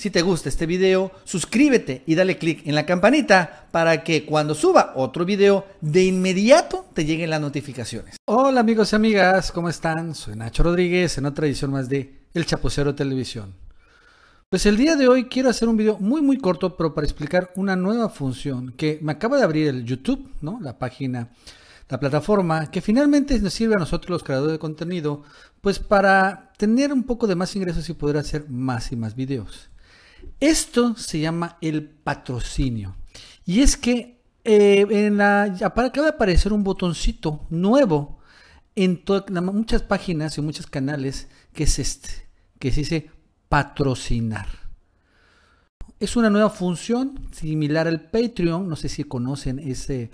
Si te gusta este video, suscríbete y dale click en la campanita para que cuando suba otro video, de inmediato te lleguen las notificaciones. Hola amigos y amigas, ¿cómo están? Soy Nacho Rodríguez en otra edición más de El Chapucero Televisión. Pues el día de hoy quiero hacer un video muy muy corto, pero para explicar una nueva función que me acaba de abrir el YouTube, ¿no? La página, la plataforma, que finalmente nos sirve a nosotros los creadores de contenido, pues para tener un poco de más ingresos y poder hacer más y más videos. Esto se llama el patrocinio. Y es que eh, acaba de aparecer un botoncito nuevo en muchas páginas y muchos canales que es este, que se dice patrocinar. Es una nueva función similar al Patreon, no sé si conocen ese,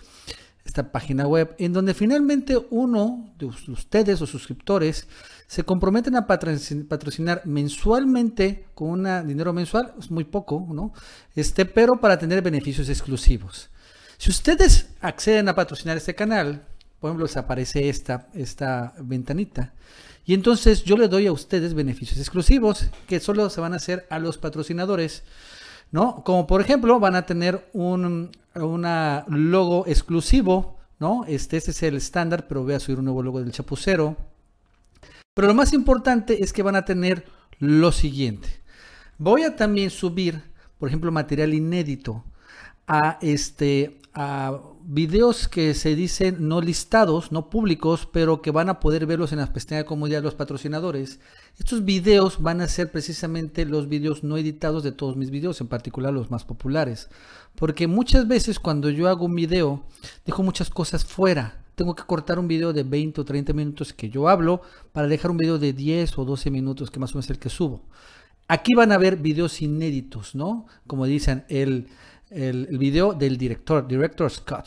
esta página web, en donde finalmente uno de ustedes o suscriptores se comprometen a patrocinar mensualmente con un dinero mensual, es muy poco, ¿no? Este, pero para tener beneficios exclusivos. Si ustedes acceden a patrocinar este canal, por ejemplo, les aparece esta, esta ventanita. Y entonces yo le doy a ustedes beneficios exclusivos que solo se van a hacer a los patrocinadores. ¿no? Como por ejemplo, van a tener un logo exclusivo, ¿no? Este, este es el estándar, pero voy a subir un nuevo logo del chapucero. Pero lo más importante es que van a tener lo siguiente. Voy a también subir, por ejemplo, material inédito a este a videos que se dicen no listados, no públicos, pero que van a poder verlos en las pestañas de comunidad de los patrocinadores. Estos videos van a ser precisamente los videos no editados de todos mis videos, en particular los más populares. Porque muchas veces cuando yo hago un video, dejo muchas cosas fuera. Tengo que cortar un video de 20 o 30 minutos que yo hablo para dejar un video de 10 o 12 minutos, que más o menos es el que subo. Aquí van a ver videos inéditos, ¿no? Como dicen, el el, video del director, Director Scott.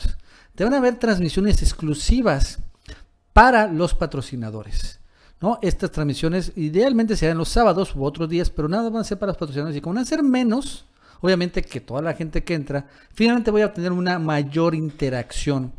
Te van a haber transmisiones exclusivas para los patrocinadores. ¿no? Estas transmisiones idealmente serán los sábados u otros días, pero nada van a ser para los patrocinadores. Y como van a ser menos, obviamente que toda la gente que entra, finalmente voy a tener una mayor interacción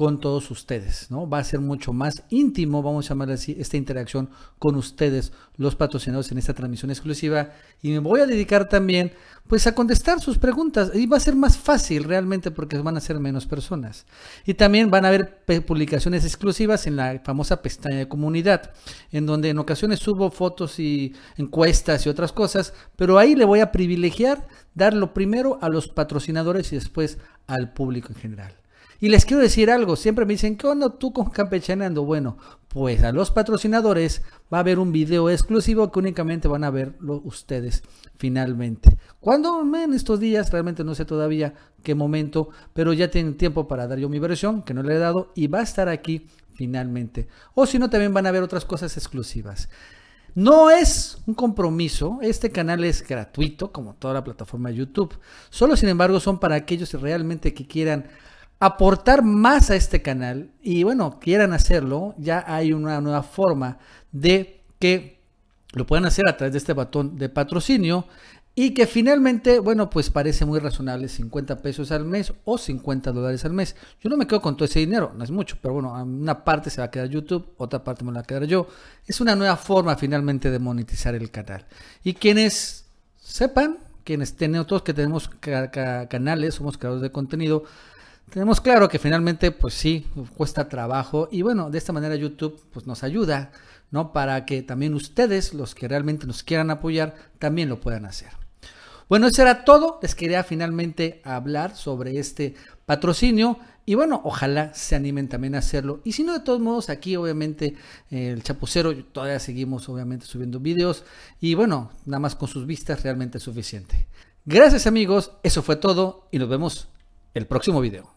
con todos ustedes, ¿no? Va a ser mucho más íntimo, vamos a llamar así, esta interacción con ustedes, los patrocinadores en esta transmisión exclusiva. Y me voy a dedicar también, pues, a contestar sus preguntas. Y va a ser más fácil realmente porque van a ser menos personas. Y también van a haber publicaciones exclusivas en la famosa pestaña de comunidad, en donde en ocasiones subo fotos y encuestas y otras cosas, pero ahí le voy a privilegiar darlo primero a los patrocinadores y después al público en general. Y les quiero decir algo, siempre me dicen, ¿qué onda tú con Campechaneando? Bueno, pues a los patrocinadores va a haber un video exclusivo que únicamente van a verlo ustedes finalmente. me En estos días, realmente no sé todavía qué momento, pero ya tienen tiempo para dar yo mi versión, que no le he dado, y va a estar aquí finalmente. O si no, también van a ver otras cosas exclusivas. No es un compromiso, este canal es gratuito como toda la plataforma de YouTube. Solo sin embargo son para aquellos realmente que quieran aportar más a este canal y bueno, quieran hacerlo, ya hay una nueva forma de que lo puedan hacer a través de este botón de patrocinio y que finalmente, bueno, pues parece muy razonable 50 pesos al mes o 50 dólares al mes. Yo no me quedo con todo ese dinero, no es mucho, pero bueno, una parte se va a quedar YouTube, otra parte me la va a quedar yo. Es una nueva forma finalmente de monetizar el canal. Y quienes sepan, quienes tenemos, todos que tenemos canales, somos creadores de contenido, tenemos claro que finalmente, pues sí, cuesta trabajo. Y bueno, de esta manera YouTube pues, nos ayuda, ¿no? Para que también ustedes, los que realmente nos quieran apoyar, también lo puedan hacer. Bueno, eso era todo. Les quería finalmente hablar sobre este patrocinio. Y bueno, ojalá se animen también a hacerlo. Y si no, de todos modos, aquí obviamente eh, el chapucero, todavía seguimos obviamente subiendo videos. Y bueno, nada más con sus vistas realmente es suficiente. Gracias amigos, eso fue todo y nos vemos el próximo video.